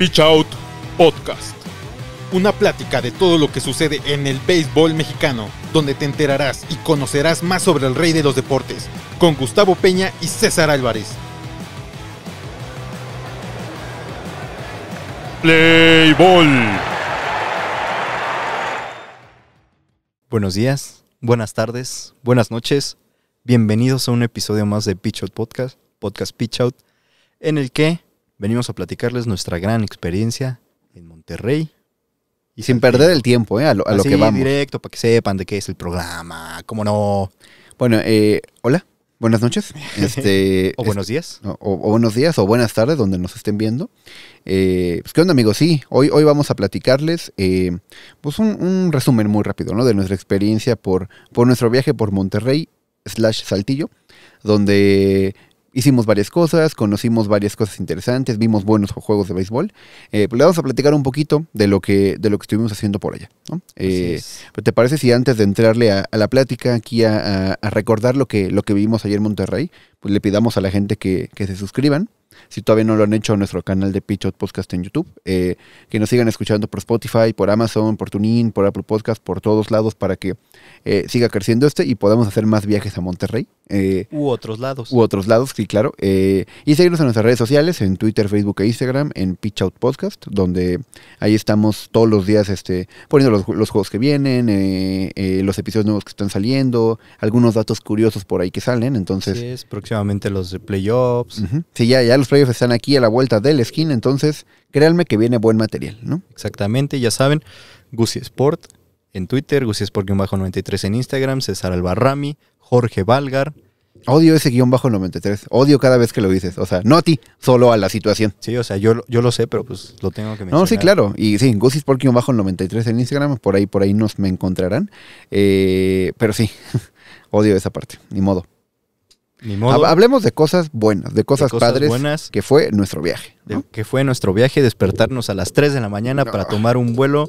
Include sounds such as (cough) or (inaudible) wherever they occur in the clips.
Pitch Out Podcast. Una plática de todo lo que sucede en el béisbol mexicano, donde te enterarás y conocerás más sobre el rey de los deportes, con Gustavo Peña y César Álvarez. Play Buenos días, buenas tardes, buenas noches. Bienvenidos a un episodio más de Pitch Out Podcast, Podcast Pitch Out, en el que Venimos a platicarles nuestra gran experiencia en Monterrey. Y sin perder el tiempo, ¿eh? A lo, que vamos. directo, para que sepan de qué es el programa, cómo no. Bueno, eh, hola, buenas noches. (laughs) Este, o buenos días. O, buenos días, o buenas tardes, donde nos estén viendo. Eh, pues, ¿qué onda, amigos? Sí, hoy, hoy vamos a platicarles eh, pues un, un, resumen muy rápido, ¿no? De nuestra experiencia por, por nuestro viaje por Monterrey slash Saltillo, donde hicimos varias cosas, conocimos varias cosas interesantes, vimos buenos juegos de béisbol. Eh, pues le vamos a platicar un poquito de lo que, de lo que estuvimos haciendo por allá. ¿no? Eh, pues, ¿Te parece si antes de entrarle a, la plática aquí a, recordar lo que, lo que vivimos ayer en Monterrey, pues le pidamos a la gente que, se suscriban? Si todavía no lo han hecho a nuestro canal de Pitchot Podcast en YouTube, eh, que nos sigan escuchando por Spotify, por Amazon, por TuneIn, por Apple Podcast, por todos lados para que eh, siga creciendo este y podamos hacer más viajes a Monterrey. Eh, u otros lados. U otros lados, sí, claro. Eh, y seguirnos en nuestras redes sociales, en Twitter, Facebook e Instagram, en Pitch Out Podcast, donde ahí estamos todos los días este, poniendo los, juegos que vienen, los episodios nuevos que están saliendo, algunos datos curiosos por ahí que salen. Entonces, sí, próximamente los de playoffs. Sí, ya, ya los playoffs están aquí a la vuelta del skin, entonces créanme que viene buen material, ¿no? Exactamente, ya saben, Gucci Sport en Twitter, Gusies bajo 93 en Instagram, César Albarrami, Jorge Valgar. Odio ese guión bajo 93. Odio cada vez que lo dices. O sea, no a ti, solo a la situación. Sí, o sea, yo, yo lo sé, pero pues lo tengo que mencionar. No, sí, claro. Y sí, Gusis bajo 93 en Instagram. Por ahí, por ahí nos me encontrarán. Eh, pero sí, (laughs) odio esa parte. Ni modo. Ni modo. Hablemos de cosas buenas, de cosas, padres que fue nuestro viaje. que fue nuestro viaje, despertarnos a las 3 de la mañana para tomar un vuelo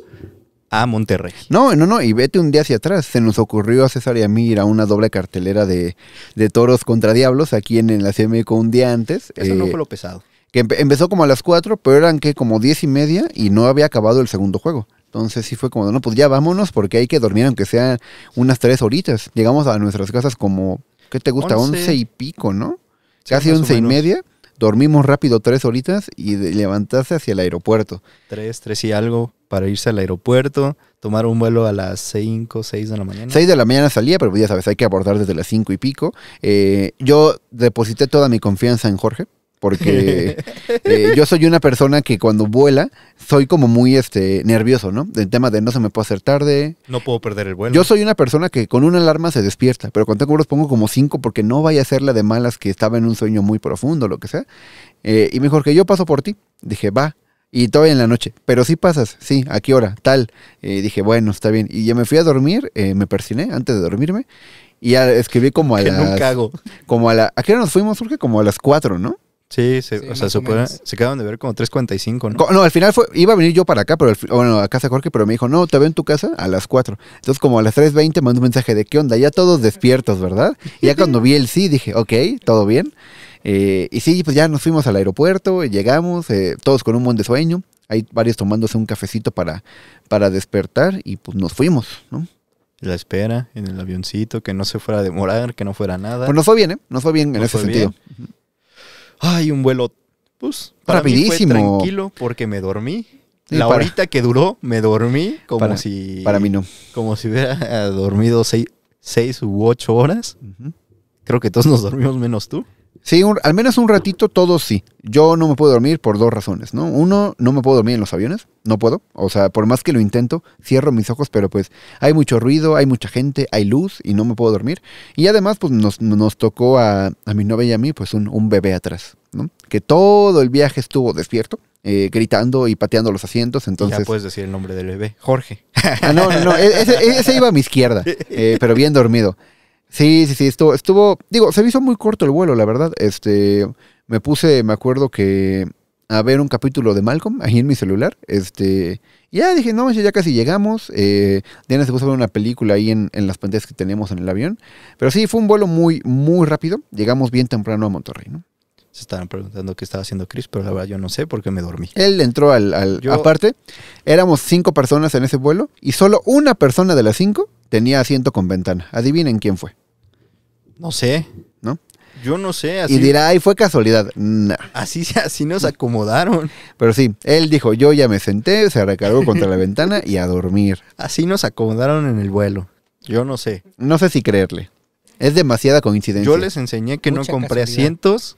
a Monterrey. No, no, no, y vete un día hacia atrás. Se nos ocurrió a César y a mí ir a una doble cartelera de, de toros contra diablos aquí en, en la un día antes. Eso no eh, fue lo pesado. Que empezó como a las cuatro, pero eran que como diez y media y no había acabado el segundo juego. Entonces sí fue como, no, pues ya vámonos porque hay que dormir aunque sean unas tres horitas. Llegamos a nuestras casas como, ¿qué te gusta? Once, y pico, ¿no? Casi once y media. Dormimos rápido tres horitas y levantaste hacia el aeropuerto. Tres, tres y algo para irse al aeropuerto, tomar un vuelo a las 5, 6 de la mañana. 6 de la mañana salía, pero ya sabes, hay que abordar desde las 5 y pico. Eh, yo deposité toda mi confianza en Jorge porque (laughs) eh, yo soy una persona que cuando vuela soy como muy este, nervioso, ¿no? Del tema de no se me puede hacer tarde. No puedo perder el vuelo. Yo soy una persona que con una alarma se despierta, pero cuando tengo los pongo como cinco porque no vaya a ser la de malas que estaba en un sueño muy profundo, lo que sea. Eh, y y mejor que yo paso por ti. Dije, va. Y todavía en la noche. Pero sí pasas, sí, ¿a qué hora? Tal. Eh, dije, bueno, está bien. Y ya me fui a dormir, eh, me persiné antes de dormirme. Y ya escribí como a (laughs) que las... Como a la... ¿A qué hora nos fuimos, Jorge? Como a las 4, ¿no? Sí, se, o sea, se, quedaron de ver como 3.45, ¿no? No, al final fue, iba a venir yo para acá, pero bueno, a casa Jorge, pero me dijo, no, te veo en tu casa a las 4. Entonces, como a las 3.20, mandó un mensaje de, ¿qué onda? Ya todos despiertos, ¿verdad? Y ya cuando vi el sí, dije, ok, todo bien. Eh, y sí, pues ya nos fuimos al aeropuerto, llegamos, eh, todos con un buen de sueño, hay varios tomándose un cafecito para, para despertar y pues nos fuimos, ¿no? La espera en el avioncito, que no se fuera a demorar, que no fuera nada. Pues nos fue bien, ¿eh? Nos fue bien en ese sentido. Ay, un vuelo, pues, para rapidísimo. tranquilo porque me dormí. la horita que duró, me dormí como si... Para mí no. Como si hubiera (laughs) dormido seis, u ocho horas. Creo que todos nos dormimos menos tú. Sí, al menos un ratito todos sí. Yo no me puedo dormir por dos razones, ¿no? Uno, no me puedo dormir en los aviones, no puedo. O sea, por más que lo intento, cierro mis ojos, pero pues hay mucho ruido, hay mucha gente, hay luz y no me puedo dormir. Y además, pues nos, tocó a, mi novia y a mí, pues un, bebé atrás, ¿no? Que todo el viaje estuvo despierto. Eh, gritando y pateando los asientos. Entonces... Ya puedes decir el nombre del bebé, Jorge. Ah, no, no, no, e-, e-, ese, iba a mi izquierda, (laughs) eh, pero bien dormido. Sí, sí, sí, estuvo, estuvo, digo, se me hizo muy corto el vuelo, la verdad. Este, me puse, me acuerdo que a ver un capítulo de Malcolm ahí en mi celular. Este, ya dije, no, ya casi llegamos. Eh, Diana se puso a ver una película ahí en, las pantallas que tenemos en el avión. Pero sí, fue un vuelo muy, muy rápido. Llegamos bien temprano a Monterrey, ¿no? Se estaban preguntando qué estaba haciendo Chris, pero la verdad yo no sé porque me dormí. Él entró al... al Aparte, éramos cinco personas en ese vuelo y solo una persona de las cinco tenía asiento con ventana. Adivinen quién fue. No sé. ¿No? Yo no sé. Así... Y dirá, ay, fue casualidad. No. Así, así nos acomodaron. Pero sí, él dijo, yo ya me senté, se recargó contra la (laughs) ventana y a dormir. Así nos acomodaron en el vuelo. Yo no sé. No sé si creerle. Es demasiada coincidencia. Yo les enseñé que no compré asientos.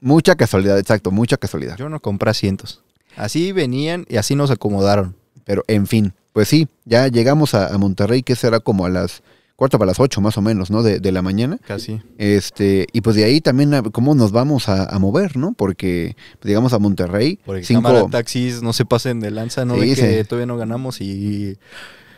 Mucha casualidad, exacto, mucha casualidad. Yo no compré asientos. Así venían y así nos acomodaron. Pero en fin, pues sí, ya llegamos a, a Monterrey, que será como a las cuarto para las ocho más o menos, ¿no? De, la mañana. Casi. Este, y pues de ahí también ah, cómo nos vamos a, mover, ¿no? Porque llegamos a Monterrey. Porque cinco... taxis, no se pasen de lanza, ¿no? Sí, que todavía no ganamos y...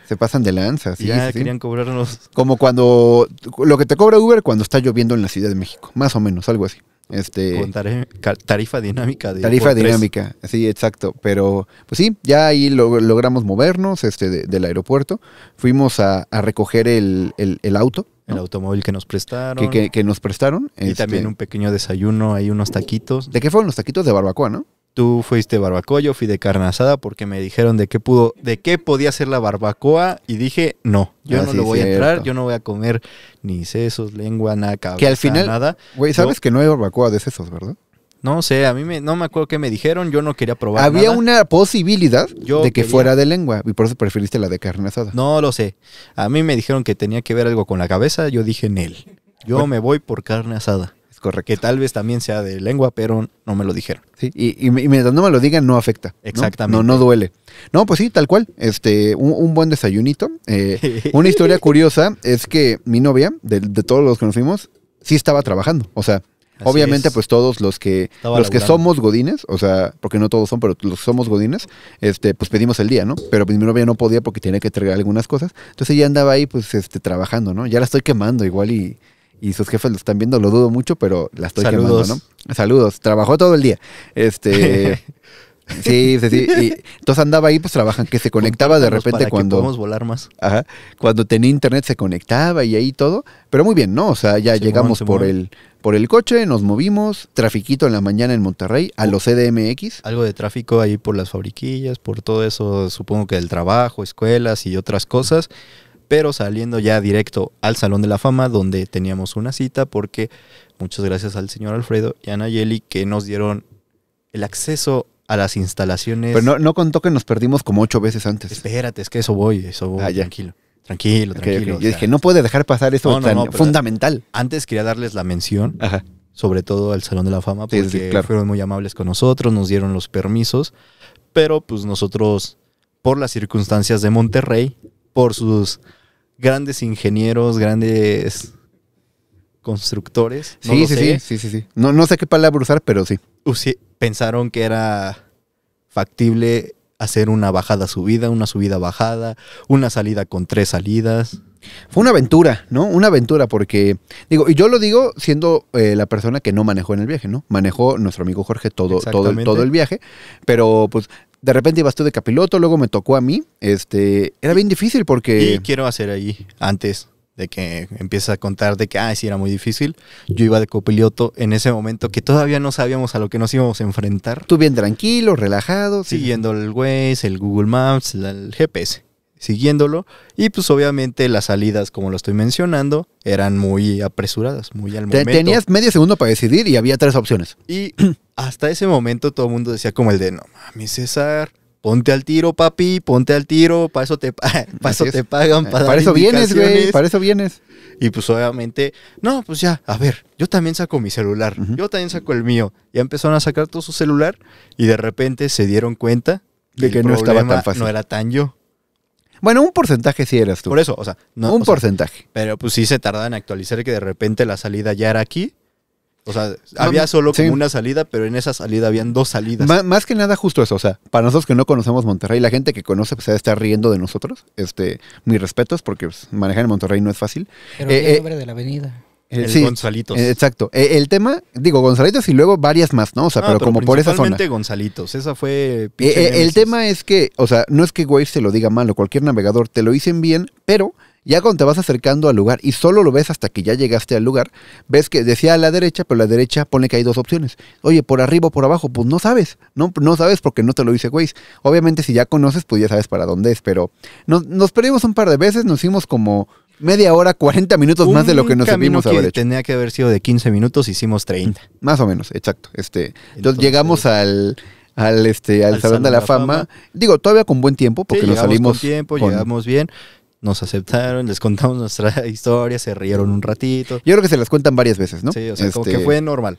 Se pasan de lanza, sí. Ya querían cobrarnos. Como cuando, lo que te cobra Uber cuando está lloviendo en la Ciudad de México, más o menos, algo así. Este, Con tarifa dinámica. De tarifa dinámica, sí, exacto. Pero pues sí, ya ahí logramos movernos este, del aeropuerto. Fuimos a, recoger el, auto. El automóvil que nos prestaron. Que, nos prestaron. Y también este un pequeño desayuno, hay unos taquitos. ¿De qué fueron los taquitos? De barbacoa, ¿no? Tú fuiste barbacoa, yo fui de carne asada porque me dijeron de qué pudo, de qué podía ser la barbacoa y dije, no, yo no lo voy a entrar, yo no voy a comer ni sesos, lengua, nada, que al final, nada. Güey, sabes que no hay barbacoa de sesos, ¿verdad? No sé, a mí me, no me acuerdo qué me dijeron, yo no quería probar. Había una posibilidad de que fuera de lengua y por eso preferiste la de carne asada. No lo sé. A mí me dijeron que tenía que ver algo con la cabeza, yo dije en él. Yo me voy por carne asada. Que tal vez también sea de lengua, pero no me lo dijeron. Sí, y, y mientras no me lo digan, no afecta. Exactamente. No, no, duele. No, pues sí, tal cual. Este, un, buen desayunito. Eh, una historia (laughs) curiosa es que mi novia, de, todos los que nos fuimos, sí estaba trabajando. O sea, Obviamente, pues todos los que los que somos godines, o sea, porque no todos son, pero los que somos godines, este, pues pedimos el día, ¿no? Pero pues, mi novia no podía porque tenía que entregar algunas cosas. Entonces ya andaba ahí, pues, este, trabajando, ¿no? Ya la estoy quemando igual y y sus jefes lo están viendo, lo dudo mucho, pero la estoy Saludos. Quemando, ¿no? Saludos. Trabajó todo el día. Este. (laughs) sí, sí, sí. entonces andaba ahí, pues trabajan, que se conectaba de repente cuando. podemos volar más. Ajá. Cuando tenía internet se conectaba y ahí todo. Pero muy bien, ¿no? O sea, ya llegamos por el por el coche, nos movimos, trafiquito en la mañana en Monterrey, a los CDMX. Algo de tráfico ahí por las fabriquillas, por todo eso, supongo que del trabajo, escuelas y otras cosas pero saliendo ya directo al Salón de la Fama, donde teníamos una cita, porque muchas gracias al señor Alfredo y a Nayeli, que nos dieron el acceso a las instalaciones. Pero no, contó que nos perdimos como ocho veces antes. Espérate, es que eso voy, eso voy, ah, tranquilo. Tranquilo, tranquilo. Yo dije, no puede dejar pasar eso fundamental. Antes quería darles la mención, sobre todo al Salón de la Fama, porque fueron muy amables con nosotros, nos dieron los permisos, pero pues nosotros, por las circunstancias de Monterrey, por sus grandes ingenieros, grandes constructores. sí, sí, sí, sí, No, no sé qué palabra usar, pero sí. pensaron que era factible hacer una bajada subida, una subida bajada, una salida con tres salidas. Fue una aventura, ¿no? Una aventura porque, digo, y yo lo digo siendo eh, la persona que no manejó en el viaje, ¿no? Manejó nuestro amigo Jorge todo, todo, todo el viaje, pero pues de repente ibas tú de capiloto, luego me tocó a mí. Este, era bien difícil porque... Y quiero hacer ahí, antes de que empieces a contar de que, ah, sí, era muy difícil. Yo iba de copiloto en ese momento que todavía no sabíamos a lo que nos íbamos a enfrentar. Tú bien tranquilo, relajado. Siguiendo el Waze, el Google Maps, el GPS siguiéndolo. Y pues obviamente las salidas, como lo estoy mencionando, eran muy apresuradas, muy al Tenías medio segundo para decidir y había tres opciones. Y (clears throat) hasta ese momento todo el mundo decía como el de, no mami César, ponte al tiro papi, ponte al tiro, para eso te, (laughs) eso te pagan. Para, para eso vienes, güey, para eso vienes. Y pues obviamente, no, pues ya, a ver, yo también saco mi celular, yo también saco el mío. Ya empezaron a sacar todo su celular y de repente se dieron cuenta de que no estaba tan fácil. No era tan yo. Bueno, un porcentaje sí eras tú. Por eso, o sea, no, un porcentaje. pero pues sí se tarda en actualizar que de repente la salida ya era aquí. O sea, había solo como una salida, pero en esa salida habían dos salidas. más que nada justo eso, o sea, para nosotros que no conocemos Monterrey, la gente que conoce pues, se está riendo de nosotros. Este, mis respetos porque pues, manejar en Monterrey no es fácil. Pero el eh, eh, de la avenida. El Gonzalitos. Eh, exacto. E, el tema, digo, Gonzalitos y luego varias más, ¿no? O sea, pero, como por esa zona. Gonzalitos, esa fue... E, e, el, tema es que, o sea, no es que Waze se lo diga mal o cualquier navegador, te lo dicen bien, pero ya cuando te vas acercando al lugar y solo lo ves hasta que ya llegaste al lugar, ves que decía a la derecha, pero la derecha pone que hay dos opciones. Oye, por arriba o por abajo, pues no sabes, no, no sabes porque no te lo dice Waze. Obviamente si ya conoces, pues ya sabes para dónde es, pero nos, nos perdimos un par de veces, nos hicimos como media hora, 40 minutos más de lo que nos habíamos haber Tenía que haber sido de 15 minutos, hicimos 30. Más o menos, exacto. Este, entonces, llegamos al al este al, salón, de la, fama. Digo, todavía con buen tiempo porque nos salimos con tiempo, llegamos bien. Nos aceptaron, les contamos nuestra (laughs) historia, se rieron un ratito. Yo creo que se las cuentan varias veces, ¿no? Sí, o sea, como que este, fue normal.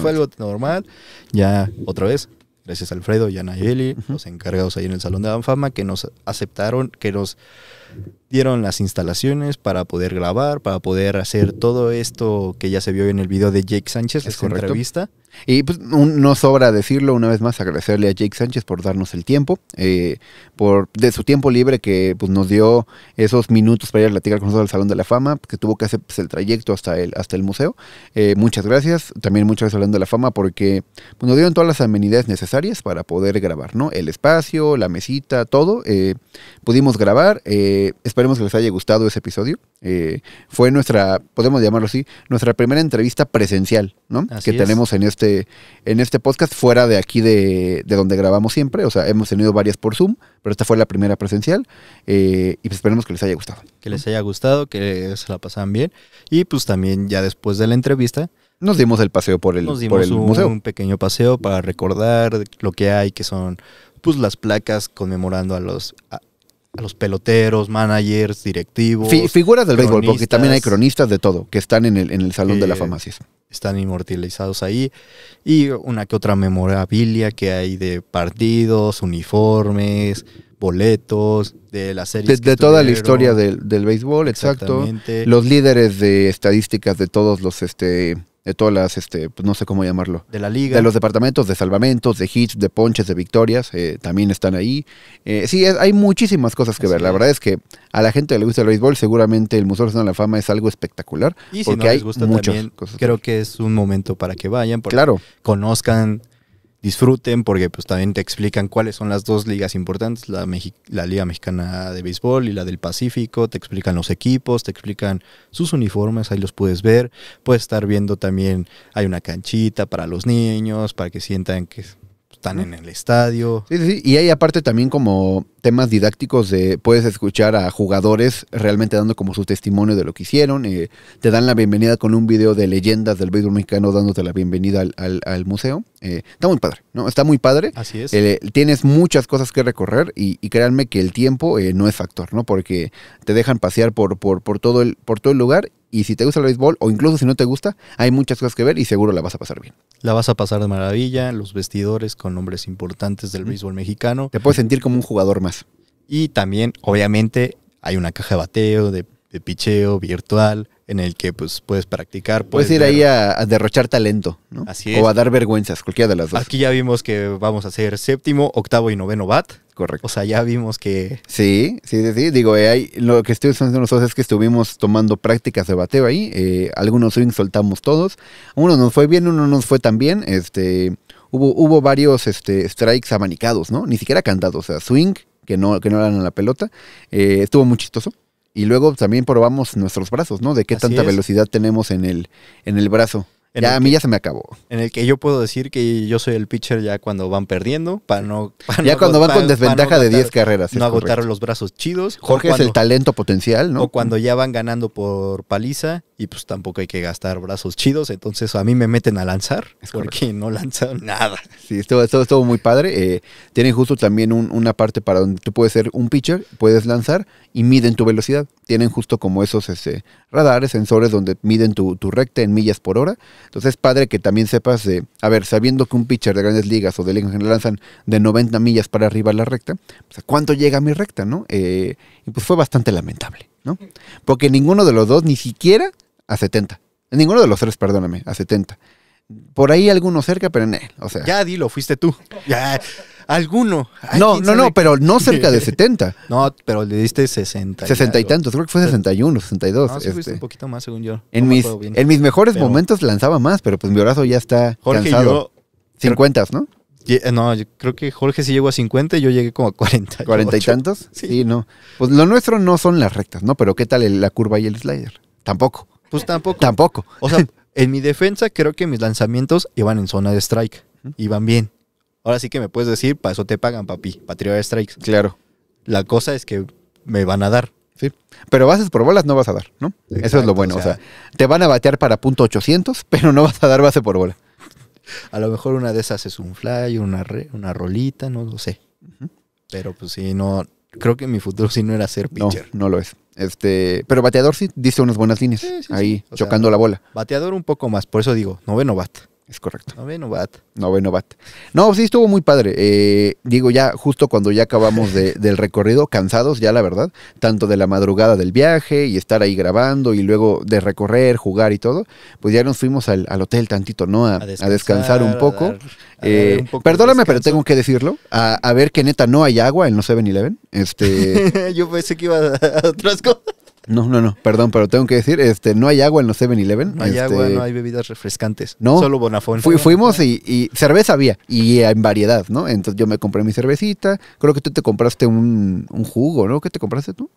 Fue, algo normal. Ya otra vez, gracias a Alfredo y a los encargados ahí en el Salón de la Fama, que nos aceptaron, que nos dieron las instalaciones para poder grabar, para poder hacer todo esto que ya se vio en el video de Jake Sánchez, es correcto. entrevista. Y pues, no sobra decirlo una vez más, agradecerle a Jake Sánchez por darnos el tiempo, eh, por de su tiempo libre que pues, nos dio esos minutos para ir a platicar con nosotros al Salón de la Fama, que tuvo que hacer pues, el trayecto hasta el, hasta el museo. Eh, muchas gracias, también muchas gracias al Salón de la Fama porque pues, nos dieron todas las amenidades necesarias para poder grabar, ¿no? El espacio, la mesita, todo. Eh, pudimos grabar. espero Esperemos que les haya gustado ese episodio. Eh, fue nuestra, podemos llamarlo así, nuestra primera entrevista presencial, ¿no? que tenemos en este, en este podcast fuera de aquí de, de, donde grabamos siempre. O sea, hemos tenido varias por Zoom, pero esta fue la primera presencial. Eh, y pues esperemos que les haya gustado. Que les haya gustado, que se la pasaran bien. Y pues también ya después de la entrevista, nos dimos el paseo por el, por el museo. Un pequeño paseo para recordar lo que hay, que son pues las placas conmemorando a los a los peloteros, managers, directivos. figuras del béisbol, porque también hay cronistas de todo que están en el, en el Salón de la Fama, Están inmortalizados ahí. Y una que otra memorabilia que hay de partidos, uniformes, boletos, de la serie. De, toda la historia del, del béisbol, exacto. Los líderes de estadísticas de todos los, este, de todas las, este, pues no sé cómo llamarlo. De la liga. De los departamentos de salvamentos, de hits, de ponches, de victorias, eh, también están ahí. Eh, sí, hay muchísimas cosas que ver. La verdad es que a la gente que le gusta el béisbol, seguramente el Museo de la Fama es algo espectacular. Y si porque no les gusta hay también, Creo que es un momento para que vayan, porque claro. conozcan disfruten porque pues también te explican cuáles son las dos ligas importantes, la, la Liga Mexicana de Béisbol y la del Pacífico, te explican los equipos, te explican sus uniformes, ahí los puedes ver, puedes estar viendo también, hay una canchita para los niños, para que sientan que están en el estadio. y hay aparte también como temas didácticos de puedes escuchar a jugadores realmente dando como su testimonio de lo que hicieron. Eh, te dan la bienvenida con un video de leyendas del béisbol mexicano dándote la bienvenida al, museo. Eh, está muy padre, ¿no? Está muy padre. Así es. Eh, tienes muchas cosas que recorrer y, y créanme que el tiempo no es factor, ¿no? Porque te dejan pasear por, por, por, todo, el, por todo el lugar y si te gusta el béisbol, o incluso si no te gusta, hay muchas cosas que ver y seguro la vas a pasar bien. La vas a pasar de maravilla, los vestidores con nombres importantes del béisbol mexicano. Te puedes sentir como un jugador más. Y también, obviamente, hay una caja de bateo, de, picheo virtual, en el que pues puedes practicar. Puedes, ir ahí a, derrochar talento, O a dar vergüenzas, cualquiera de las dos. Aquí ya vimos que vamos a hacer séptimo, octavo y noveno bat. Correcto. O sea, ya vimos que. Sí, sí, sí. Digo, eh, hay, lo que estoy haciendo nosotros es que estuvimos tomando prácticas de bateo ahí. Eh, algunos swings soltamos todos. Uno nos fue bien, uno nos fue tan bien. Este, hubo, hubo varios este, strikes abanicados, ¿no? Ni siquiera cantados. O sea, swing, que no, que no eran a la pelota. Eh, estuvo muy chistoso. Y luego también probamos nuestros brazos, ¿no? De qué tanta velocidad tenemos en el, en el brazo a mí ya se me acabó. En el que yo puedo decir que yo soy el pitcher ya cuando van perdiendo, para no. ya cuando van con desventaja de 10 carreras. No agotar los brazos chidos. Jorge es el talento potencial, ¿no? O cuando ya van ganando por paliza y pues tampoco hay que gastar brazos chidos, entonces a mí me meten a lanzar es porque no lanzan (laughs) nada. Sí, esto es todo muy padre. Eh, tienen justo también una parte para donde tú puedes ser un pitcher, puedes lanzar y miden tu velocidad. Tienen justo como esos ese, radares, sensores donde miden tu, recta en millas por hora. Entonces es padre que también sepas, de... a ver, sabiendo que un pitcher de grandes ligas o de ligas lanzan de 90 millas para arriba la recta, pues, ¿cuánto llega a mi recta? no? Eh, y pues fue bastante lamentable. ¿no? Porque ninguno de los dos ni siquiera a 70. En ninguno de los tres, perdóname, a 70. Por ahí alguno cerca, pero en O sea. Ya dilo, fuiste tú. Ya, alguno. no, no, no, pero no cerca de 70. (laughs) no, pero le diste 60. 60 y, tantos, creo que fue 61, 62. No, sí este. un poquito más, según yo. En, mis, mejores momentos lanzaba más, pero pues mi brazo ya está Jorge cansado. Y 50, ¿no? Eh, no, creo que Jorge sí llegó a 50 yo llegué como a 40. ¿40 y tantos? Sí. no. Pues lo nuestro no son las rectas, ¿no? Pero ¿qué tal el, la curva y el slider? Tampoco. Pues (laughs) tampoco. Tampoco. O sea, (laughs) en mi defensa creo que mis lanzamientos iban en zona de strike. Iban bien. Ahora sí que me puedes decir, para eso te pagan, papi, para de strikes. Claro. La cosa es que me van a dar. Sí. Pero bases por bolas no vas a dar, ¿no? eso es lo bueno. O sea, te van a batear para punto 800, (laughs) pero no vas a dar base por bola. A lo mejor una de esas es un fly, una, re, una rolita, no lo sé. Pero pues sí, no. Creo que mi futuro sí no era ser pitcher. No, no lo es. Este, pero bateador sí dice unas buenas líneas ahí chocando la bola. Bateador un poco más, por eso digo, noveno bat. Es correcto. Noveno bat. Noveno bat. No, sí, estuvo muy padre. Eh, digo, ya justo cuando ya acabamos de, (laughs) del recorrido, cansados ya, la verdad, tanto de la madrugada del viaje y estar ahí grabando y luego de recorrer, jugar y todo, pues ya nos fuimos al, hotel tantito, ¿no? A, descansar, un poco. Eh, perdóname, pero tengo que decirlo. A, ver que neta no hay agua en los 7-Eleven. Este... (laughs) Yo pensé que iba a otras cosas. No, no, no, perdón, pero tengo que decir, este, no hay agua en los 7-Eleven. No hay agua, este, no hay bebidas refrescantes. No. Solo Bonafón. fuimos y, cerveza había, y en variedad, ¿no? Entonces yo me compré mi cervecita, creo que tú te compraste un, jugo, ¿no? ¿Qué te compraste tú?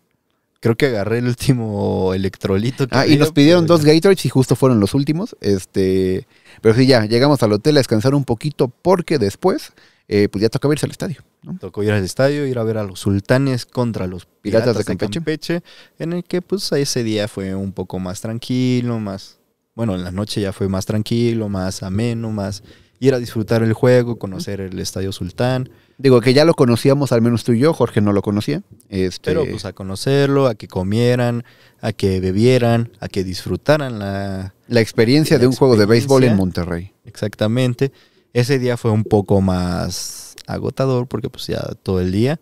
Creo que agarré el último electrolito. Que ah, y nos pidieron dos Gatorades y justo fueron los últimos. Este, pero sí, ya, llegamos al hotel a descansar un poquito porque después eh, pues ya irse al estadio. Tocó ir al estadio, ir a ver a los sultanes contra los piratas, de, Campeche. en el que pues ese día fue un poco más tranquilo, más, bueno, en la noche ya fue más tranquilo, más ameno, más ir a disfrutar el juego, conocer el estadio sultán. Digo que ya lo conocíamos, al menos tú y yo, Jorge no lo conocía. Este Pero pues a conocerlo, a que comieran, a que bebieran, a que disfrutaran la... La experiencia de un juego de béisbol en Monterrey. Exactamente. Ese día fue un poco más agotador porque pues ya todo el día.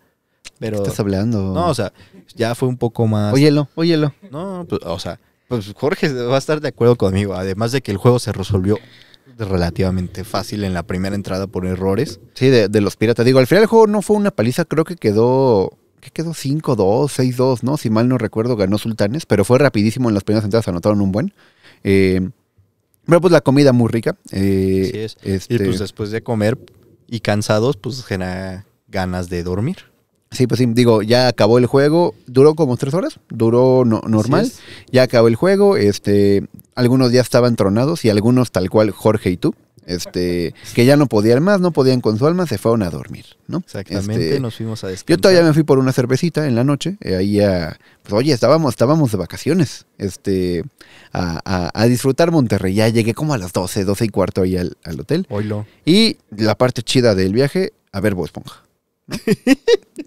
Pero, estás hablando? No, o sea, ya fue un poco más... Óyelo, óyelo. No, pues, o sea, pues Jorge va a estar de acuerdo conmigo. Además de que el juego se resolvió relativamente fácil en la primera entrada por errores. Sí, de, los piratas. Digo, al final el juego no fue una paliza, creo que quedó que quedó 5-2, 6-2, ¿no? Si mal no recuerdo, ganó Sultanes, pero fue rapidísimo en las primeras entradas, anotaron un buen. Eh, pero pues la comida muy rica. Eh, y pues este después de comer y cansados, pues genera ganas de dormir. Sí, pues sí, digo, ya acabó el juego, duró como tres horas, duró normal, ya acabó el juego, este, algunos ya estaban tronados y algunos tal cual Jorge y tú. Este, que ya no podían más, no podían con su alma, se fueron a dormir, ¿no? Exactamente, este, nos fuimos a descansar. Yo todavía me fui por una cervecita en la noche, eh, ahí a, pues, oye, estábamos, estábamos de vacaciones, este, a, disfrutar Monterrey. Ya llegué como a las 12, 12 y cuarto ahí al, hotel. Y la parte chida del viaje, a ver vos Esponja. (laughs)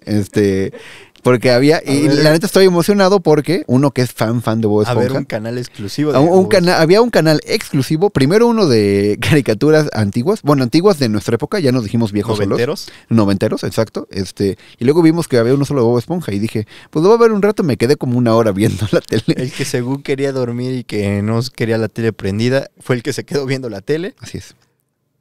este, porque había, y la neta estoy emocionado porque uno que es fan, fan de Bob Esponja. Había un canal exclusivo. un, había un canal exclusivo, primero uno de (laughs) caricaturas antiguas, bueno, antiguas de nuestra época, ya nos dijimos viejos Noventeros. noventeros, exacto. Este, y luego vimos que había uno solo de Bob Esponja y dije, pues lo voy a ver un rato, me quedé como una hora viendo la tele. El que según quería dormir y que no quería la tele prendida, fue el que se quedó viendo la tele. Así es.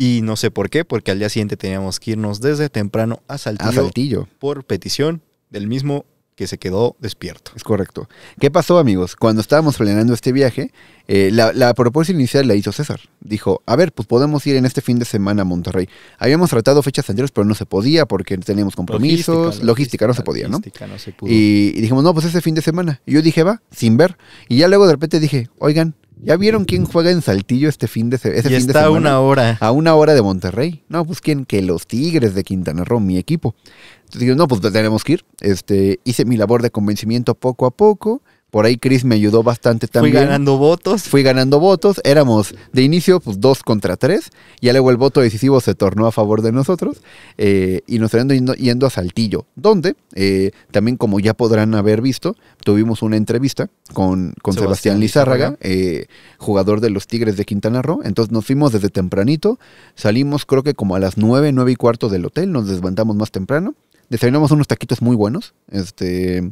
Y no sé por qué, porque al día siguiente teníamos que irnos desde temprano a Saltillo. A Saltillo. Por petición del mismo que se quedó despierto. Es correcto. ¿Qué pasó, amigos? Cuando estábamos planeando este viaje, eh, la, propuesta inicial la hizo César. Dijo, a ver, pues podemos ir en este fin de semana a Monterrey. Habíamos tratado fechas anteriores, pero no se podía porque teníamos compromisos. Logística, no se podía, ¿no? no se Y, y, dijimos, no, pues ese fin de semana. Y yo dije, va, sin ver. Y ya luego de repente dije, oigan, ¿Ya vieron quién juega en Saltillo este fin de, semana? a una hora. A una hora de Monterrey. No, pues quién, que los Tigres de Quintana Roo, mi equipo. Entonces digo, no, pues tenemos que ir. Este, hice mi labor de convencimiento poco a poco. Por ahí Chris me ayudó bastante también. Fui ganando votos. Fui ganando votos. Éramos de inicio pues, dos contra tres. Y luego el voto decisivo se tornó a favor de nosotros. Eh, y nos yendo, a Saltillo, donde eh, también, como ya podrán haber visto, tuvimos una entrevista con, Sebastián, Lizárraga, eh, jugador de los Tigres de Quintana Roo. Entonces nos fuimos desde tempranito. Salimos, creo que como a las nueve, nueve y cuarto del hotel. Nos desbandamos más temprano desayunamos unos taquitos muy buenos. Este,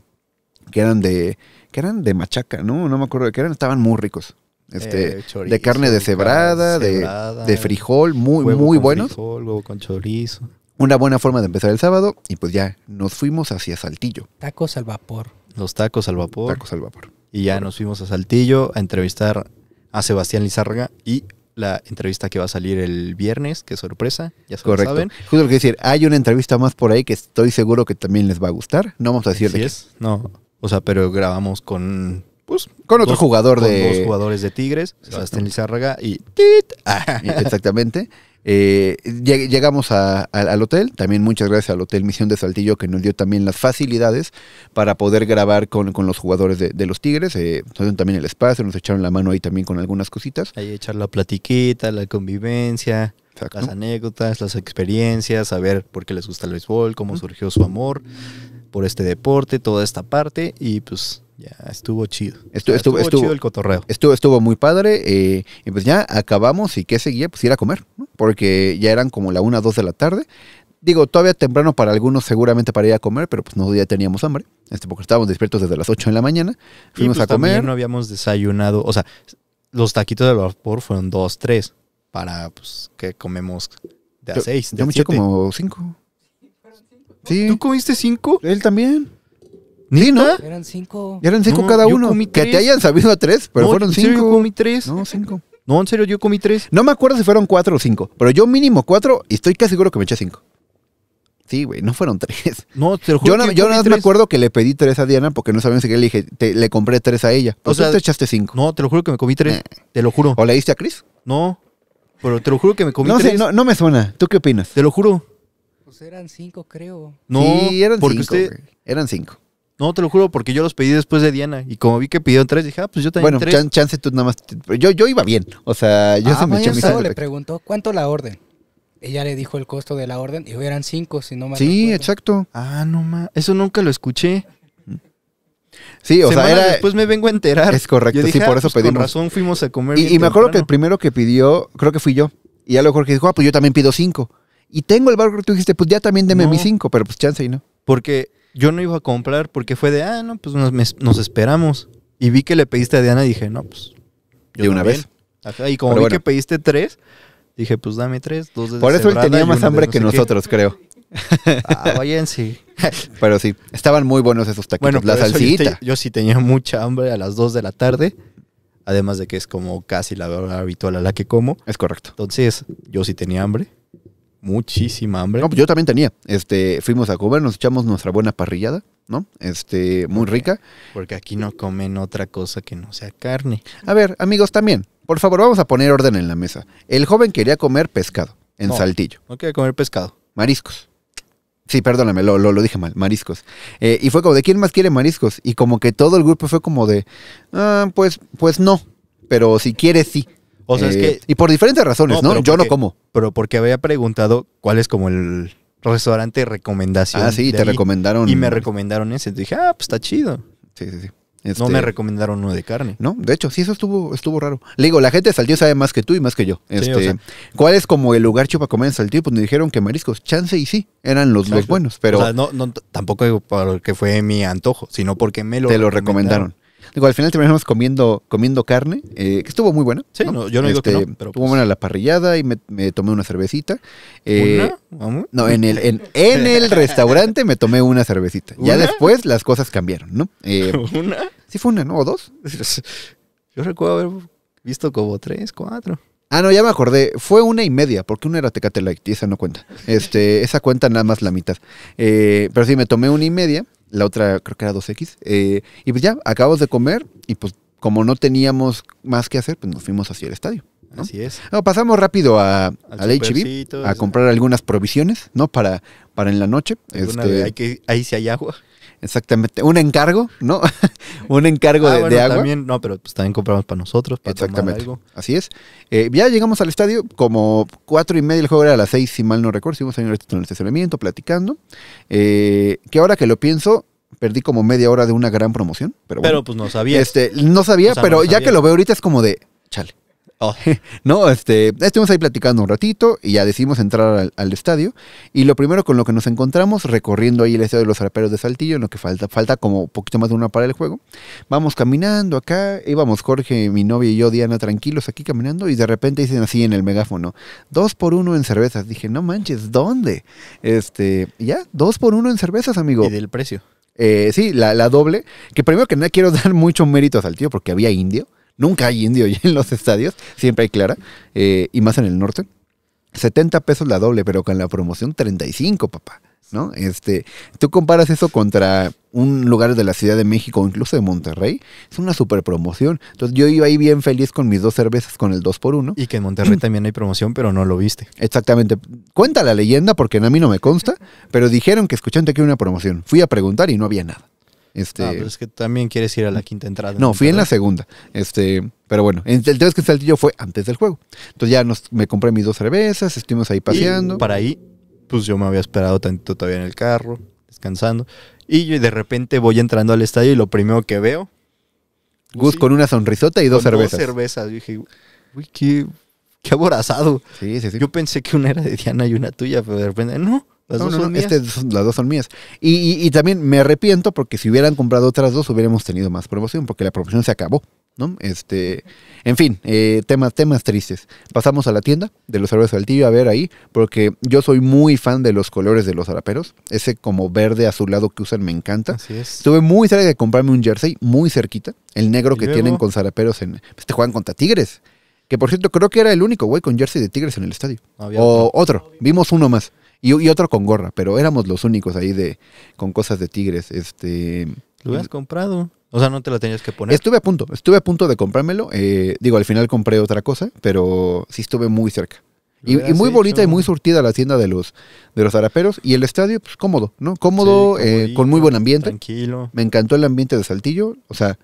que eran de que de machaca, ¿no? No me acuerdo, qué eran estaban muy ricos. Este, eh, de carne deshebrada, de, de, frijol, muy muy con buenos. con chorizo. Una buena forma de empezar el sábado y pues ya nos fuimos hacia Saltillo. Tacos al vapor. Los tacos al vapor. Tacos al vapor. Y ya nos fuimos a Saltillo a entrevistar a Sebastián Lizárraga y la entrevista que va a salir el viernes, Qué sorpresa, ya Correcto. saben. Justo lo que decir, hay una entrevista más por ahí que estoy seguro que también les va a gustar. No vamos a decirles que es. No. O sea, pero grabamos con pues, con otro jugador con de. Dos jugadores de Tigres, Sebastián Lizárraga y. ¡Tit! (laughs) Ah. exactamente. Eh, llegamos al hotel, también muchas gracias al Hotel Misión de Saltillo que nos dio también las facilidades para poder grabar con, los jugadores de, los Tigres, eh, también el espacio, nos echaron la mano ahí también con algunas cositas. Ahí echar la platiquita, la convivencia, las anécdotas, las experiencias, saber por qué les gusta el béisbol, cómo surgió su amor por este deporte, toda esta parte y pues ya estuvo chido. Estuvo, estuvo, chido el cotorreo. Estuvo, estuvo muy padre. Eh, y pues ya acabamos y qué seguía, pues ir a comer, porque ya eran como la una, dos de la tarde. Digo, todavía temprano para algunos, seguramente para ir a comer, pero pues no ya teníamos hambre. Este, porque estábamos despiertos desde las 8 de la mañana. Fuimos y pues, a comer. no habíamos desayunado. O sea, los taquitos del vapor fueron dos, tres. Para pues que comemos de a seis. De como cinco. ¿Tú comiste cinco? Él también. ¿Ni no? Eran cinco. Eran cinco cada uno. Que te hayan sabido a tres, pero fueron cinco. yo comí tres. No, cinco. No, en serio, yo comí tres. No me acuerdo si fueron cuatro o cinco, pero yo mínimo cuatro y estoy casi seguro que me eché cinco. Sí, güey, no fueron tres. No, te lo juro. Yo, no, yo nada más me acuerdo que le pedí tres a Diana porque no sabían si que le dije, le compré tres a ella. o sea, tú te echaste cinco. No, te lo juro que me comí tres. Te lo juro. ¿O le diste a Chris? No, pero te lo juro que me comí no, tres. Sé, no, no me suena. ¿Tú qué opinas? Te lo juro. Pues eran cinco, creo. No, eran porque cinco, Eran cinco. No, te lo juro, porque yo los pedí después de Diana. Y como vi que pidieron tres, dije, ah, pues yo también bueno, tres. Bueno, chance tú nada más. Yo, yo iba bien. O sea, yo ah, se me eché mi le preguntó, ¿cuánto la orden? Ella le dijo el costo de la orden y eran cinco, si no me Sí, exacto. Ah, no más. Eso nunca lo escuché. Sí, o sea, era. Después me vengo a enterar. Es correcto, dije, sí, ah, por eso pedí, pues Con razón fuimos a comer. Y, me acuerdo que el primero que pidió, creo que fui yo. Y lo mejor Jorge dijo, ah, pues yo también pido cinco y tengo el barco, tú dijiste, pues ya también deme mi cinco, pero pues chance y no. Porque yo no iba a comprar porque fue de, ah, no, pues nos, esperamos. Y vi que le pediste a Diana y dije, no, pues. de una vez. y como vi que pediste tres, dije, pues dame tres, dos de Por eso él tenía más hambre que nosotros, creo. ah, sí. (laughs) pero sí, estaban muy buenos esos taquitos. Bueno, la salsita. Yo, sí tenía mucha hambre a las dos de la tarde. Además de que es como casi la hora habitual a la que como. Es correcto. Entonces, yo sí tenía hambre muchísima hambre. No, pues yo también tenía. Este, fuimos a comer, nos echamos nuestra buena parrillada, ¿no? Este, muy rica. Porque aquí no comen otra cosa que no sea carne. A ver, amigos, también, por favor, vamos a poner orden en la mesa. El joven quería comer pescado en Saltillo. No comer pescado. Mariscos. Sí, perdóname, lo, dije mal, mariscos. Eh, y fue como, ¿de quién más quiere mariscos? Y como que todo el grupo fue como de, ah, pues, pues no, pero si quiere, sí. O sea, es eh, que. Y por diferentes razones, ¿no? Yo no como. Pero porque había preguntado cuál es como el restaurante de recomendación. Ah, sí, te recomendaron. Y me recomendaron ese. Dije, ah, pues está chido. Sí, sí, sí. no me este, recomendaron uno de carne. No, de hecho, sí, eso estuvo, estuvo raro. Le digo, la gente de Saltillo sabe más que tú y más que yo. Este, ¿Cuál es como el lugar chupa comer en Saltillo? Pues me dijeron que mariscos, chance y sí, eran los, los buenos. Pero. no, tampoco digo para fue mi antojo, sino porque me lo. Te lo recomendaron al final terminamos comiendo, comiendo carne, eh, que estuvo muy buena. Sí, yo no digo este, estuvo pues buena la parrillada y me, tomé una cervecita. Eh, ¿Una? No, en el, en, el (laughs) restaurante me tomé una cervecita. Ya después las cosas cambiaron, ¿no? Eh, ¿Una? Sí fue una, ¿no? ¿O dos? (laughs) Yo recuerdo haber visto como tres, cuatro. Ah, no, ya me acordé. Fue una y media, porque una era Tecate Light y esa no cuenta. Este, esa cuenta nada más la mitad. Eh, pero sí, me tomé una y media la otra creo que era 2X. Eh, y pues ya, acabamos de comer y pues como no teníamos más que hacer, pues nos fuimos hacia el estadio. Así es. pasamos rápido a, al, a comprar algunas provisiones, ¿no? Para, para en la noche. Este, hay que, ahí si hay agua. Exactamente. Un encargo, ¿no? (laughs) un encargo ah, de, algo. agua. También, no, pero pues también compramos para nosotros, para Exactamente. Así es. Eh, ya llegamos al estadio, como cuatro y media, el juego era a las seis, si mal no recuerdo. Estuvimos ahí en el estacionamiento, platicando. Eh, que ahora que lo pienso, perdí como media hora de una gran promoción. Pero, pero pues no sabía. Este, no sabía, pero ya que lo veo ahorita es como de, chale. Oh. (laughs) no, este, estuvimos ahí platicando un ratito y ya decidimos entrar al, estadio. Y lo primero con lo que nos encontramos, recorriendo ahí el estadio de los arperos de Saltillo, en lo que falta, falta como poquito más de una para el juego. Vamos caminando acá, íbamos Jorge, mi novia y yo, Diana, tranquilos aquí caminando. Y de repente dicen así en el megáfono: dos por uno en cervezas. Dije, no manches, ¿dónde? Este, ya, dos por uno en cervezas, amigo. Y del precio. Eh, sí, la, doble. Que primero que nada quiero (laughs) dar mucho mérito al tío porque había indio. Nunca hay indio en los estadios, siempre hay clara, eh, y más en el norte. 70 pesos la doble, pero con la promoción 35, papá. ¿No? Este, tú comparas eso contra un lugar de la Ciudad de México o incluso de Monterrey, es una super promoción. Entonces yo iba ahí bien feliz con mis dos cervezas con el 2x1. Y que en Monterrey también hay promoción, pero no lo viste. Exactamente. Cuenta la leyenda, porque a mí no me consta, pero dijeron que escuchando aquí una promoción. Fui a preguntar y no había nada ah, pero es que también quieres ir a la quinta entrada. No, fui en la segunda. Este, pero bueno, el tema que que Saltillo fue antes del juego. Entonces ya me compré mis dos cervezas, estuvimos ahí paseando. Y para ahí, pues yo me había esperado tantito todavía en el carro, descansando. Y yo de repente voy entrando al estadio y lo primero que veo. Gus con una sonrisota y dos cervezas. Dos cervezas. Yo dije, uy, qué, qué aborazado. Sí, sí, sí. Yo pensé que una era de Diana y una tuya, pero de repente, no este, las, dos son, dos son mías. Y, también me arrepiento porque si hubieran comprado otras dos hubiéramos tenido más promoción porque la promoción se acabó. ¿no? Este, en fin, eh, temas, temas tristes. Pasamos a la tienda de los árboles saltillo a ver ahí, porque yo soy muy fan de los colores de los araperos. Ese como verde azulado que usan me encanta. Estuve muy cerca de comprarme un jersey, muy cerquita. El negro que tienen con zaraperos en. Pues, te juegan contra tigres. Que por cierto, creo que era el único güey con jersey de tigres en el estadio. o otro. Vimos uno más. Y, otro con gorra, pero éramos los únicos ahí de con cosas de tigres. Este, Lo has comprado. O sea, no te lo tenías que poner. Estuve a punto, estuve a punto de comprármelo. Eh, digo, al final compré otra cosa, pero sí estuve muy cerca. Y, muy bonita y muy surtida la tienda de los, de los araperos. Y el estadio, pues cómodo, ¿no? Cómodo, eh, con muy buen ambiente. Tranquilo. Me encantó el ambiente de Saltillo. O sea,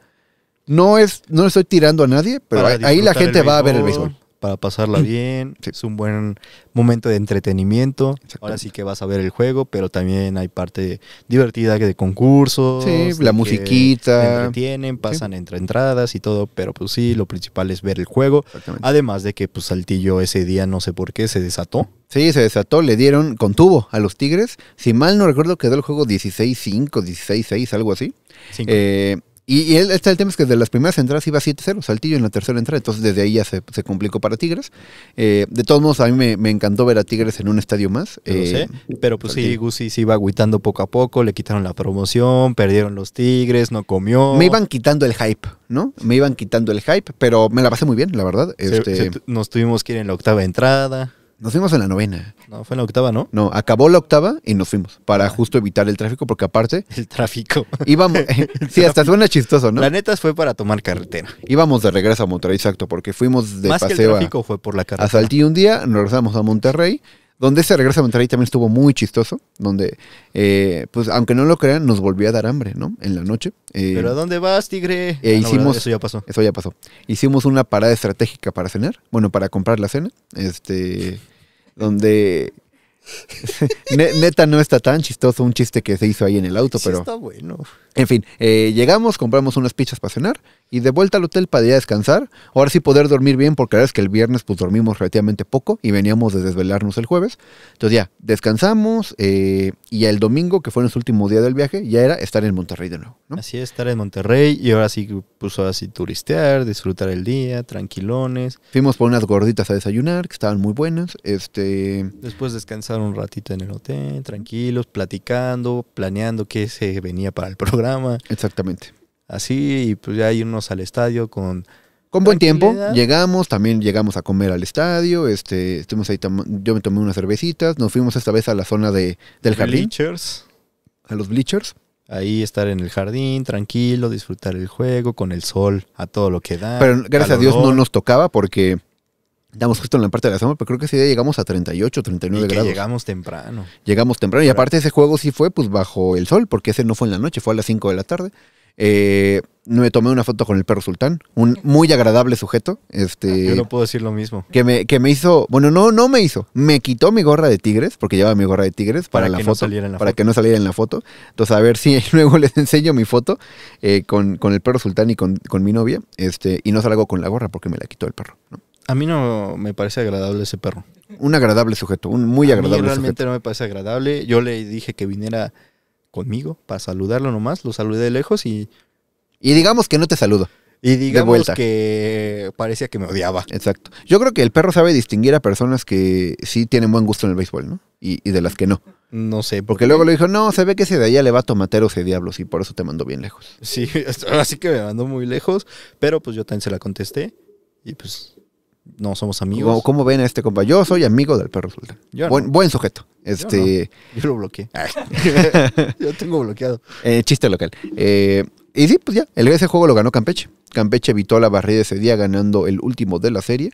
no es, no estoy tirando a nadie, pero ahí la gente va a ver el béisbol para pasarla mm. bien. Es un buen momento de entretenimiento. Ahora sí que vas a ver el juego, pero también hay parte divertida que de concursos. la musiquita. Tienen, pasan entre entradas y todo, pero pues sí, lo principal es ver el juego. Además de que pues Saltillo ese día, no sé por qué, se desató. Sí, se desató, le dieron con tubo a los Tigres. Si mal no recuerdo, quedó el juego 16-5, 16-6, algo así. Eh, y, el, tema es que de las primeras entradas iba 7-0, Saltillo en la tercera entrada, entonces desde ahí ya se, complicó para Tigres. Eh, de todos modos, a mí me, encantó ver a Tigres en un estadio más. Eh, sé, pero pues sí, Gusi se iba agüitando poco a poco, le quitaron la promoción, perdieron los Tigres, no comió. Me iban quitando el hype, ¿no? Me iban quitando el hype, pero me la pasé muy bien, la verdad. Este nos tuvimos que ir en la octava entrada. Nos fuimos en la novena. No, fue en la octava, ¿no? No, acabó la octava y nos fuimos para ah. justo evitar el tráfico, porque aparte. (laughs) El tráfico. Íbamos. (laughs) (laughs) sí, hasta suena chistoso, ¿no? La neta fue para tomar carretera. Íbamos de regreso a Monterrey, exacto, porque fuimos de Más paseo. Que el tráfico fue por la carretera. A un día, nos regresamos a Monterrey. Donde ese regreso a Monterrey también estuvo muy chistoso, donde, eh, pues aunque no lo crean, nos volvió a dar hambre, ¿no? En la noche. Eh, ¿Pero a dónde vas, tigre? Eh, ah, hicimos, eso ya pasó. Eso ya pasó. Hicimos una parada estratégica para cenar, bueno, para comprar la cena. Este donde (laughs) neta no está tan chistoso un chiste que se hizo ahí en el auto, pero... Está bueno. En fin, eh, llegamos, compramos unas pizzas para cenar y de vuelta al hotel para ir descansar. Ahora sí poder dormir bien porque la verdad es que el viernes pues dormimos relativamente poco y veníamos de desvelarnos el jueves. Entonces ya, descansamos eh, y el domingo, que fue nuestro último día del viaje, ya era estar en Monterrey de nuevo. ¿no? Así es, estar en Monterrey y ahora sí, puso así turistear, disfrutar el día, tranquilones. Fuimos por unas gorditas a desayunar que estaban muy buenas. Este... Después descansar un ratito en el hotel, tranquilos, platicando, planeando qué se venía para el (laughs) programa Exactamente. Así, y pues ya irnos al estadio con... Con buen tiempo, llegamos, también llegamos a comer al estadio, este, estuvimos ahí, yo me tomé unas cervecitas, nos fuimos esta vez a la zona de, del jardín. Bleachers. A los bleachers. Ahí estar en el jardín, tranquilo, disfrutar el juego, con el sol, a todo lo que da. Pero gracias a Dios no nos tocaba porque Estamos justo en la parte de la sombra, pero creo que ese llegamos a 38, 39 y grados. Llegamos temprano. Llegamos temprano. Y aparte ese juego sí fue pues bajo el sol, porque ese no fue en la noche, fue a las 5 de la tarde. Eh, me tomé una foto con el perro sultán, un muy agradable sujeto. Este, ah, Yo no puedo decir lo mismo. Que me, que me hizo, bueno, no, no me hizo, me quitó mi gorra de tigres, porque llevaba mi gorra de tigres para, la, que foto, no para que no saliera en la foto. Entonces, a ver si (laughs) luego les enseño mi foto eh, con, con, el perro sultán y con, con, mi novia, este, y no salgo con la gorra porque me la quitó el perro. ¿no? A mí no me parece agradable ese perro. Un agradable sujeto, un muy agradable realmente no me parece agradable. Yo le dije que viniera conmigo para saludarlo nomás. Lo saludé de lejos y. Y digamos que no te saludo. Y digamos que parecía que me odiaba. Exacto. Yo creo que el perro sabe distinguir a personas que sí tienen buen gusto en el béisbol, ¿no? Y, de las que no. No sé. Porque, luego le dijo, no, se ve que ese de allá le va a tomateros ese diablos y por eso te mandó bien lejos. Sí, así (laughs) que me mandó muy lejos, pero pues yo también se la contesté y pues no somos amigos. ¿Cómo, ven a este compa? Yo soy amigo del perro sultán. buen, sujeto. Este... Yo, lo bloqueé. (laughs) Yo tengo bloqueado. Eh, chiste local. Eh, y sí, pues ya, el, ese juego lo ganó Campeche. Campeche evitó la barrida ese día ganando el último de la serie.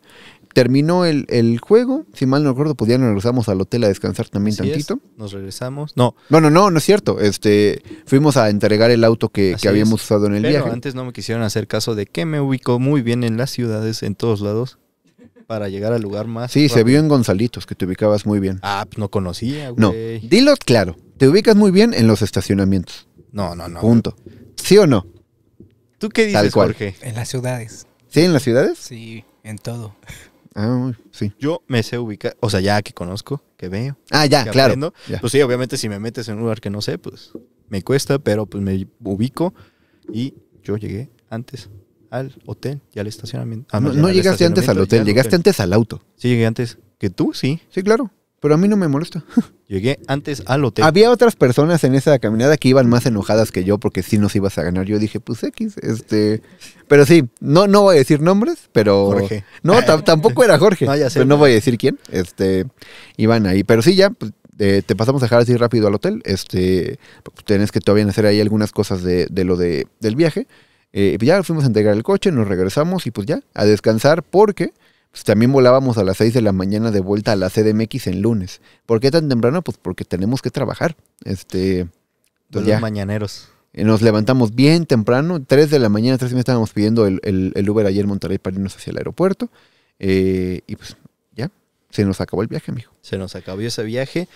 Terminó el, juego, si mal no recuerdo, pues regresamos al hotel a descansar también tantito. nos regresamos. No. No, no, no, no es cierto. Este, fuimos a entregar el auto que, habíamos usado en el Pero Antes no me quisieron hacer caso de que me ubicó muy bien en las ciudades, en todos lados para llegar al lugar más. Sí, se vio en Gonzalitos, que te ubicabas muy bien. Ah, pues no conocía, No, dilo claro, te ubicas muy bien en los estacionamientos. No, no, no. Punto. ¿Sí o no? ¿Tú qué dices, Tal cual. Jorge? En las ciudades. ¿Sí, en las ciudades? Sí, en todo. Ah, sí. Yo me sé ubicar, o sea, ya que conozco, que veo. Ah, ya, claro. Pues sí, obviamente si me metes en un lugar que no sé, pues me cuesta, pero pues me ubico y yo llegué antes al hotel y al estacionamiento. Ah, no, llegaste antes al hotel, llegaste antes al auto. Sí, llegué antes que tú, sí. Sí, claro. Pero a mí no me molesta. (laughs) Llegué antes al hotel. Había otras personas en esa caminada que iban más enojadas que yo porque si nos ibas a ganar. Yo dije, pues X, este. Pero sí, no, no voy a decir nombres, pero. Jorge. No, (laughs) tampoco era Jorge. No, ya no voy a decir quién. Este. Iban ahí. Pero sí, ya. Pues, eh, te pasamos a dejar así rápido al hotel. Este. Tienes pues, que todavía hacer ahí algunas cosas de, de lo de, del viaje. Eh, ya fuimos a entregar el coche, nos regresamos y pues ya, a descansar porque pues, también volábamos a las 6 de la mañana de vuelta a la CDMX en lunes. ¿Por qué tan temprano? Pues porque tenemos que trabajar. Este, pues los mañaneros. Eh, nos levantamos bien temprano, 3 de la mañana, 3 y media estábamos pidiendo el, Uber ayer en Monterrey para irnos hacia el aeropuerto. Eh, y pues ya, se nos acabó el viaje, amigo. Se nos acabó ese viaje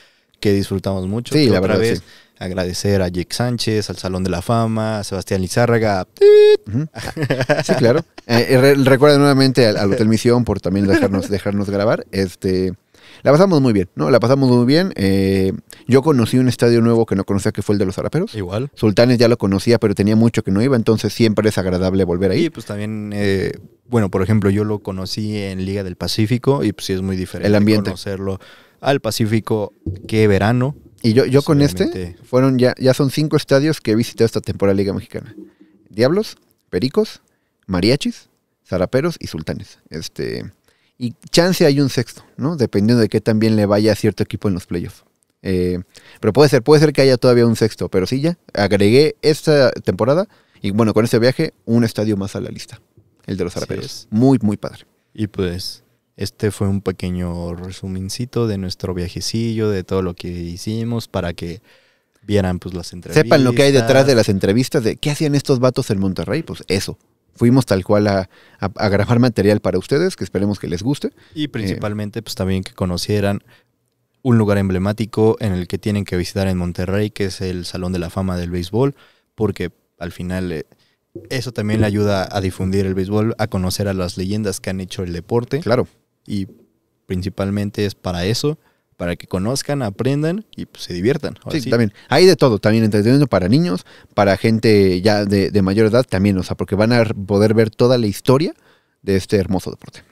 que disfrutamos mucho. Sí, la verdad, vez agradecer a Jake Sánchez, al Salón de la Fama, a Sebastián Lizárraga. Sí, claro. Eh, eh recuerda nuevamente al, la Hotel Misión por también dejarnos, dejarnos grabar. Este, la pasamos muy bien, ¿no? La pasamos muy bien. Eh, yo conocí un estadio nuevo que no conocía, que fue el de los Araperos. Igual. Sultanes ya lo conocía, pero tenía mucho que no iba, entonces siempre es agradable volver ahí. Sí, pues también, eh, bueno, por ejemplo, yo lo conocí en Liga del Pacífico y pues sí es muy diferente el ambiente. conocerlo al Pacífico. Qué verano. Y yo, yo con este fueron ya, ya son cinco estadios que he visitado esta temporada Liga Mexicana. Diablos, Pericos, Mariachis, Zaraperos y Sultanes. Este, y chance hay un sexto, ¿no? Dependiendo de qué también le vaya a cierto equipo en los playoffs. Eh, pero puede ser, puede ser que haya todavía un sexto, pero sí ya. Agregué esta temporada y bueno, con este viaje, un estadio más a la lista. El de los Zaraperos. Muy, muy padre. Y pues, este fue un pequeño resumincito de nuestro viajecillo, de todo lo que hicimos para que vieran pues las entrevistas. Sepan lo que hay detrás de las entrevistas, de qué hacían estos vatos en Monterrey, pues eso. Fuimos tal cual a, a, grabar material para ustedes, que esperemos que les guste. Y eh, principalmente pues también que conocieran un lugar emblemático en el que tienen que visitar en Monterrey, que es el Salón de la Fama del Béisbol, porque al final... Eh, eso también le ayuda a difundir el béisbol, a conocer a las leyendas que han hecho el deporte. Claro. Y principalmente es para eso, para que conozcan, aprendan y pues, se diviertan. también. Hay de todo, también entretenimiento para niños, para gente ya de, mayor edad también, o sea, porque van a poder ver toda la historia de este hermoso deporte.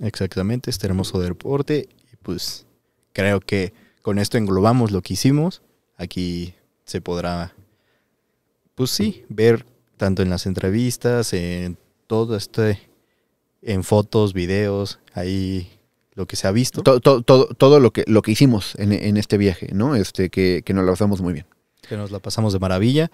Exactamente, este hermoso deporte. Y pues creo que con esto englobamos lo que hicimos. Aquí se podrá, pues sí, ver tanto en las entrevistas, en todo este en fotos, videos, ahí lo que se ha visto. Todo, todo, lo, que, lo que hicimos en, este viaje, ¿no? Este, que, nos la pasamos muy bien. Que nos la pasamos de maravilla.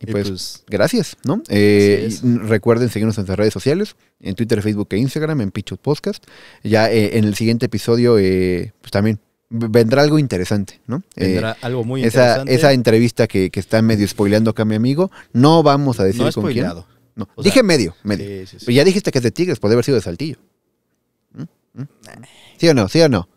Y, pues, pues, gracias, ¿no? Eh, recuerden seguirnos en nuestras redes sociales, en Twitter, Facebook e Instagram, en Pichot Podcast. Ya eh, en el siguiente episodio, eh, pues también vendrá algo interesante, ¿no? Vendrá algo muy interesante. Esa, entrevista que, que, está medio spoileando acá mi amigo, no vamos a decir no con quién dije medio, medio. ya dijiste que es de Tigres, puede haber sido de Saltillo. ¿Mm? ¿Mm? ¿Sí o no? ¿Sí o no?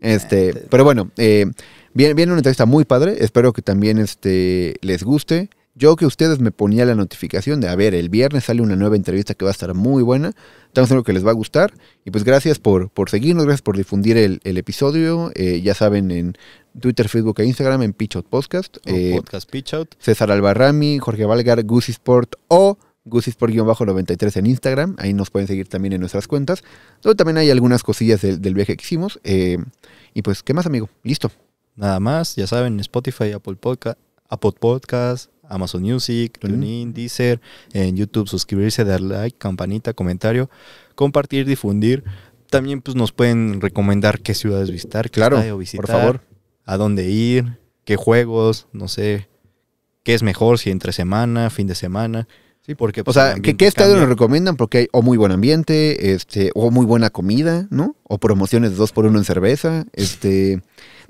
Este, pero bueno, eh, viene, una entrevista muy padre. Espero que también este, les guste. Yo que ustedes me ponía la notificación de, a ver, el viernes sale una nueva entrevista que va a estar muy buena. Estamos seguro que les va a gustar. Y pues gracias por, por seguirnos, gracias por difundir el, episodio. Eh, ya saben, en Twitter, Facebook e Instagram, en Pitchout Podcast. Eh, podcast Out. César Albarrami, Jorge Valgar, Guzisport Sport o... Gusis por guión bajo 93 en Instagram. Ahí nos pueden seguir también en nuestras cuentas. también hay algunas cosillas del, viaje que hicimos. Eh, y pues, ¿qué más, amigo? Listo. Nada más, ya saben, Spotify, Apple Podcast, Apple Podcast Amazon Music, Deezer, en YouTube suscribirse, dar like, campanita, comentario, compartir, difundir. También pues nos pueden recomendar qué ciudades visitar, qué claro, visitar, por favor, a dónde ir, qué juegos, no sé, qué es mejor si entre semana, fin de semana porque o pues, sea, ¿qué, estadio nos recomiendan? Porque hay o muy buen ambiente, este, o muy buena comida, ¿no? O promociones de 2 x 1 en cerveza, este,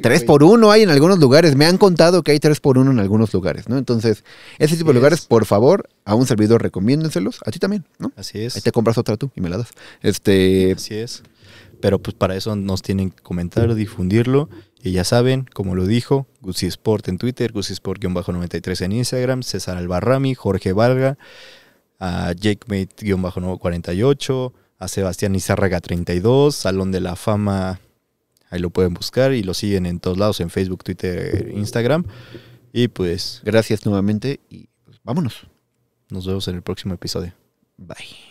3 x 1 hay en algunos lugares, me han contado que hay 3 x 1 en algunos lugares, ¿no? Entonces, ese tipo de lugares, por favor, a un servidor recomiéndenselos, a ti también, ¿no? Así es. Ahí te compras otra tú y me la das. Este, Así es. Pero pues para eso nos tienen que comentar, difundirlo y ya saben, como lo dijo, Guzzi Sport en Twitter, Gucci Sport-93 en Instagram, César Albarrami, Jorge Valga, a JakeMate-48, a Sebastián Izárraga32, Salón de la Fama, ahí lo pueden buscar y lo siguen en todos lados, en Facebook, Twitter, Instagram. Y pues... Gracias nuevamente y pues, vámonos. Nos vemos en el próximo episodio. Bye.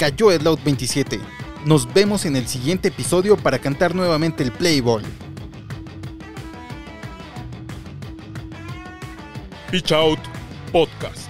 cayó el Loud 27. Nos vemos en el siguiente episodio para cantar nuevamente el Playboy. Pitch Out Podcast.